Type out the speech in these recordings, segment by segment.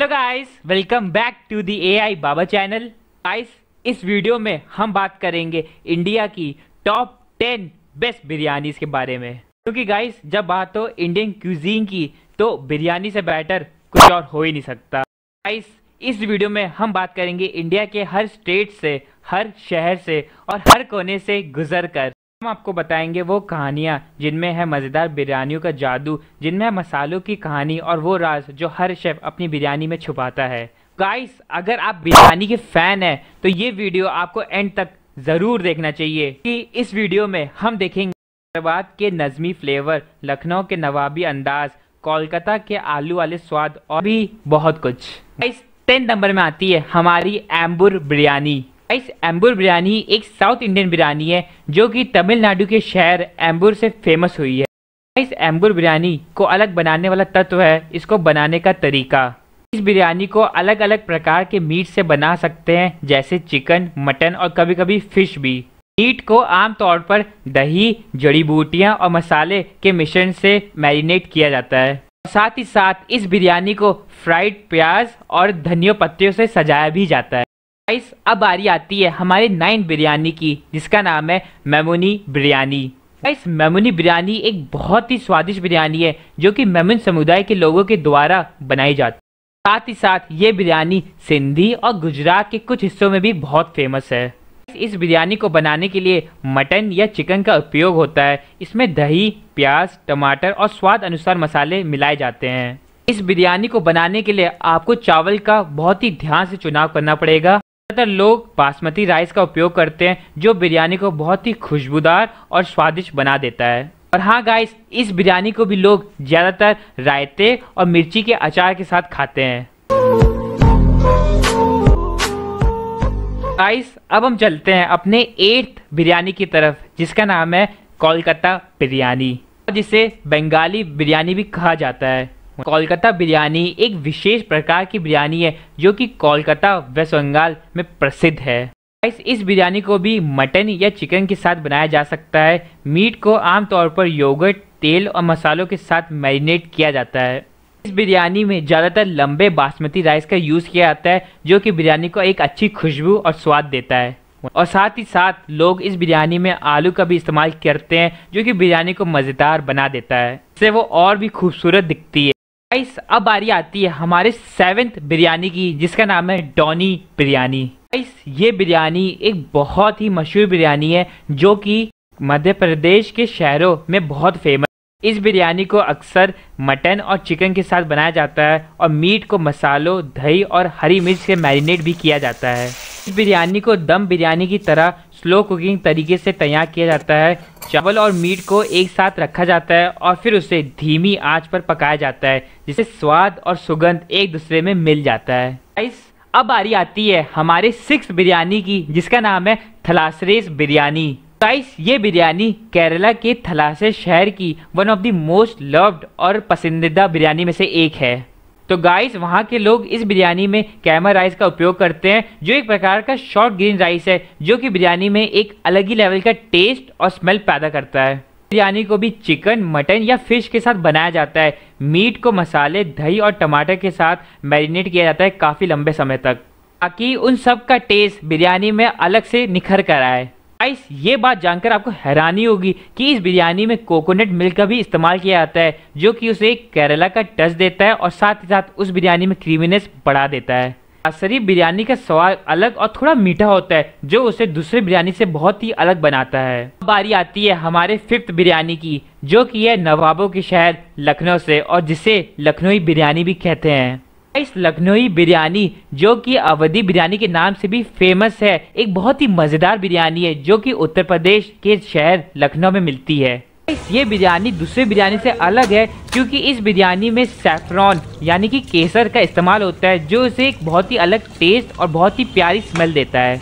hello guys welcome back to the AI Baba channel guys इस video में हम बात करेंगे इंडिया की टॉप टेन बेस्ट बिरयानीज के बारे में क्योंकि गाइस जब बात हो इंडियन क्यूजीन की तो बिरयानी से बेटर कुछ और हो ही नहीं सकता गाइस इस वीडियो में हम बात करेंगे इंडिया के हर स्टेट से हर शहर से और हर कोने से गुजर कर हम आपको बताएंगे वो कहानियाँ जिनमें है मज़ेदार बिरयानियों का जादू जिनमें है मसालों की कहानी और वो राज जो हर शेफ़ अपनी बिरयानी में छुपाता है गाइस अगर आप बिरयानी के फ़ैन हैं तो ये वीडियो आपको एंड तक ज़रूर देखना चाहिए कि इस वीडियो में हम देखेंगे हैदराबाद के नज़मी फ्लेवर लखनऊ के नवाबी अंदाज कोलकाता के आलू वाले स्वाद और भी बहुत कुछ गाइस टेन नंबर में आती है हमारी एम्बुर बिरयानी गाइस एम्बूर बिरयानी एक साउथ इंडियन बिरयानी है जो कि तमिलनाडु के शहर एम्बूर से फेमस हुई है गाइस एम्बूर बिरयानी को अलग बनाने वाला तत्व है इसको बनाने का तरीका इस बिरयानी को अलग अलग प्रकार के मीट से बना सकते हैं जैसे चिकन मटन और कभी कभी फिश भी मीट को आमतौर पर दही जड़ी बूटियाँ और मसाले के मिश्रण से मैरिनेट किया जाता है साथ ही साथ इस बिरयानी को फ्राइड प्याज और धनियों पत्तियों से सजाया भी जाता है गाइस अब रही आती है हमारे नाइन बिरयानी की जिसका नाम है मेमोनी बिरयानी गाइस मेमोनी बिरयानी एक बहुत ही स्वादिष्ट बिरयानी है जो कि मेमोन समुदाय के लोगों के द्वारा बनाई जाती है साथ ही साथ ये बिरयानी सिंधी और गुजरात के कुछ हिस्सों में भी बहुत फेमस है इस बिरयानी को बनाने के लिए मटन या चिकन का उपयोग होता है इसमें दही प्याज टमाटर और स्वाद अनुसार मसाले मिलाए जाते हैं इस बिरयानी को बनाने के लिए आपको चावल का बहुत ही ध्यान से चुनाव करना पड़ेगा ज़्यादातर लोग बासमती राइस का उपयोग करते हैं जो बिरयानी को बहुत ही खुशबूदार और स्वादिष्ट बना देता है और हाँ गाइस इस बिरयानी को भी लोग ज़्यादातर रायते और मिर्ची के अचार के साथ खाते हैं गाइस अब हम चलते हैं अपने एट्थ बिरयानी की तरफ जिसका नाम है कोलकाता बिरयानी जिसे बंगाली बिरयानी भी कहा जाता है कोलकाता बिरयानी एक विशेष प्रकार की बिरयानी है जो कि कोलकाता वेस्ट बंगाल में प्रसिद्ध है इस बिरयानी को भी मटन या चिकन के साथ बनाया जा सकता है मीट को आमतौर पर योगर्ट तेल और मसालों के साथ मैरिनेट किया जाता है इस बिरयानी में ज़्यादातर लंबे बासमती राइस का यूज़ किया जाता है जो कि बिरयानी को एक अच्छी खुशबू और स्वाद देता है और साथ ही साथ लोग इस बिरयानी में आलू का भी इस्तेमाल करते हैं जो कि बिरयानी को मज़ेदार बना देता है इससे वो और भी खूबसूरत दिखती है गाइस अब बारी आती है हमारे सेवेंथ बिरयानी की जिसका नाम है डॉनी बिरयानी गाइस ये बिरयानी एक बहुत ही मशहूर बिरयानी है जो कि मध्य प्रदेश के शहरों में बहुत फेमस इस बिरयानी को अक्सर मटन और चिकन के साथ बनाया जाता है और मीट को मसालों दही और हरी मिर्च से मैरिनेट भी किया जाता है इस बिरयानी को दम बिरयानी की तरह स्लो कुकिंग तरीके से तैयार किया जाता है चावल और मीट को एक साथ रखा जाता है और फिर उसे धीमी आंच पर पकाया जाता है जिससे स्वाद और सुगंध एक दूसरे में मिल जाता है अब बारी आती है हमारे सिक्स बिरयानी की जिसका नाम है थलासरेस बिरयानी गाइस ये बिरयानी केरला के थलासे शहर की one of the most loved और पसंदीदा बिरयानी में से एक है तो गाइस वहाँ के लोग इस बिरयानी में कैमर राइस का उपयोग करते हैं जो एक प्रकार का शॉर्ट ग्रीन राइस है जो कि बिरयानी में एक अलग ही लेवल का टेस्ट और स्मेल पैदा करता है बिरयानी को भी चिकन मटन या फिश के साथ बनाया जाता है मीट को मसाले दही और टमाटर के साथ मैरिनेट किया जाता है काफ़ी लंबे समय तक ताकि उन सब का टेस्ट बिरयानी में अलग से निखर कर आए गाइस ये बात जानकर आपको हैरानी होगी कि इस बिरयानी में कोकोनट मिल्क का भी इस्तेमाल किया जाता है जो कि उसे केरला का टच देता है और साथ ही साथ उस बिरयानी में क्रीमीनेस बढ़ा देता है असरी बिरयानी का स्वाद अलग और थोड़ा मीठा होता है जो उसे दूसरे बिरयानी से बहुत ही अलग बनाता है बारी आती है हमारे फिफ्थ बिरयानी की जो कि है नवाबों के शहर लखनऊ से और जिसे लखनऊ बिरयानी भी कहते हैं राइस लखनऊ बिरयानी जो कि अवधि बिरयानी के नाम से भी फेमस है एक बहुत ही मज़ेदार बिरयानी है जो कि उत्तर प्रदेश के शहर लखनऊ में मिलती है ये बिरयानी दूसरे बिरयानी से अलग है क्योंकि इस बिरयानी में सेफ्रॉन यानी कि केसर का इस्तेमाल होता है जो इसे एक बहुत ही अलग टेस्ट और बहुत ही प्यारी स्मेल देता है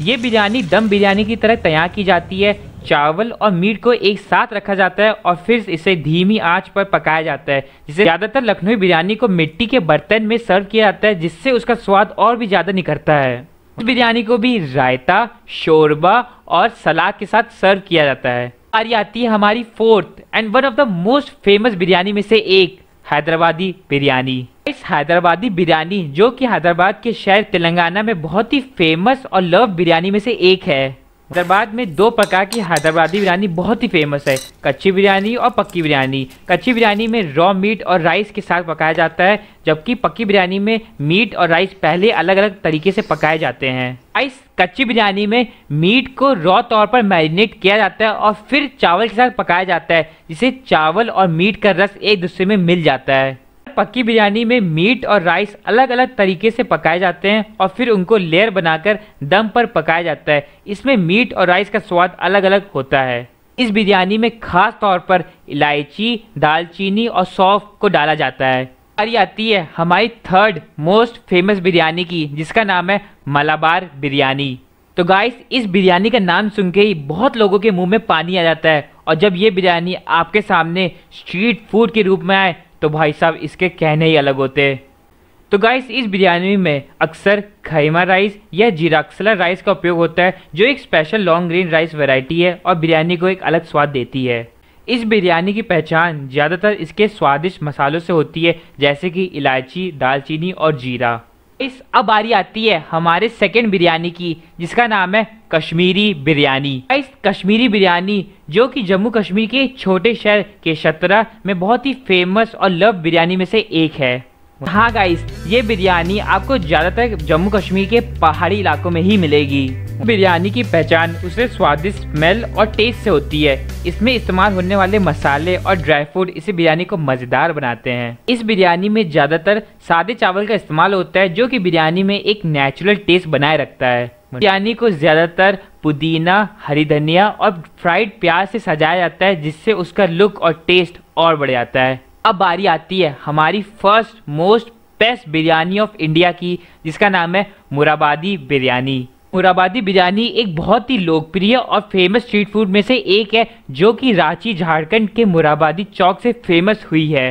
ये बिरयानी दम बिरयानी की तरह तैयार की जाती है चावल और मीट को एक साथ रखा जाता है और फिर इसे धीमी आंच पर पकाया जाता है जिसे ज़्यादातर लखनऊ बिरयानी को मिट्टी के बर्तन में सर्व किया जाता है जिससे उसका स्वाद और भी ज़्यादा निखरता है इस बिरयानी को भी रायता शोरबा और सलाद के साथ सर्व किया जाता है बारी आती है हमारी fourth and one of the most famous biryani में से एक हैदराबादी बिरयानी इस हैदराबादी बिरयानी जो कि हैदराबाद के शहर तेलंगाना में बहुत ही फेमस और लव बिरयानी में से एक है हैदराबाद में दो प्रकार की हैदराबादी बिरयानी बहुत ही फेमस है कच्ची बिरयानी और पक्की बिरयानी कच्ची बिरयानी में रॉ मीट और राइस के साथ पकाया जाता है जबकि पक्की बिरयानी में मीट और राइस पहले अलग अलग तरीके से पकाए जाते हैं राइस कच्ची बिरयानी में मीट को रॉ तौर पर मैरिनेट किया जाता है और फिर चावल के साथ पकाया जाता है जिसे चावल और मीट का रस एक दूसरे में मिल जाता है पक्की बिरयानी में मीट और राइस अलग अलग तरीके से पकाए जाते हैं और फिर उनको लेयर बनाकर दम पर पकाया जाता है इसमें मीट और राइस का स्वाद अलग अलग होता है इस बिरयानी में खास तौर पर इलायची दालचीनी और सौफ को डाला जाता है बारी आती है हमारी थर्ड मोस्ट फेमस बिरयानी की जिसका नाम है मलाबार बिरयानी तो गाइस इस बिरयानी का नाम सुन के ही बहुत लोगों के मुंह में पानी आ जाता है और जब ये बिरयानी आपके सामने स्ट्रीट फूड के रूप में आए तो भाई साहब इसके कहने ही अलग होते तो गाइस इस बिरयानी में अक्सर खैमा राइस या जीराक्सला राइस का उपयोग होता है जो एक special long green rice variety है और बिरयानी को एक अलग स्वाद देती है इस बिरयानी की पहचान ज़्यादातर इसके स्वादिष्ट मसालों से होती है जैसे कि इलायची दालचीनी और जीरा इस अब आरी आती है हमारे सेकेंड बिरयानी की जिसका नाम है कश्मीरी बिरयानी इस कश्मीरी बिरयानी जो कि जम्मू कश्मीर के छोटे शहर के शतरा में बहुत ही फेमस और लव बिरयानी में से एक है हाँ गाइस ये बिरयानी आपको ज़्यादातर जम्मू कश्मीर के पहाड़ी इलाकों में ही मिलेगी बिरयानी की पहचान उसे स्वादिष्ट स्मेल और टेस्ट से होती है इसमें इस्तेमाल होने वाले मसाले और ड्राई फ्रूट इसे बिरयानी को मज़ेदार बनाते हैं इस बिरयानी में ज़्यादातर सादे चावल का इस्तेमाल होता है जो कि बिरयानी में एक नेचुरल टेस्ट बनाए रखता है बिरयानी को ज़्यादातर पुदीना हरी धनिया और फ्राइड प्याज से सजाया जाता है जिससे उसका लुक और टेस्ट और बढ़ जाता है अब बारी आती है हमारी first most best biryani of India की जिसका नाम है मुराबादी बिरयानी मुराबादी बिरयानी एक बहुत ही लोकप्रिय और फेमस स्ट्रीट फूड में से एक है जो कि रांची झारखंड के मुराबादी चौक से फेमस हुई है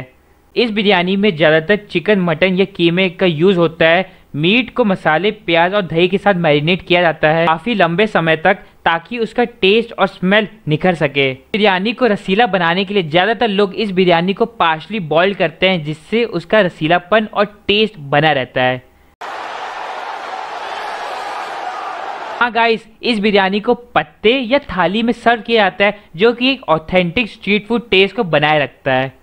इस बिरयानी में ज़्यादातर चिकन मटन या कीमे का यूज़ होता है मीट को मसाले प्याज और दही के साथ मैरिनेट किया जाता है काफ़ी लंबे समय तक ताकि उसका टेस्ट और स्मेल निखर सके बिरयानी को रसीला बनाने के लिए ज़्यादातर लोग इस बिरयानी को पार्शली बॉईल करते हैं जिससे उसका रसीलापन और टेस्ट बना रहता है हाँ गाइस इस बिरयानी को पत्ते या थाली में सर्व किया जाता है जो कि एक ऑथेंटिक स्ट्रीट फूड टेस्ट को बनाए रखता है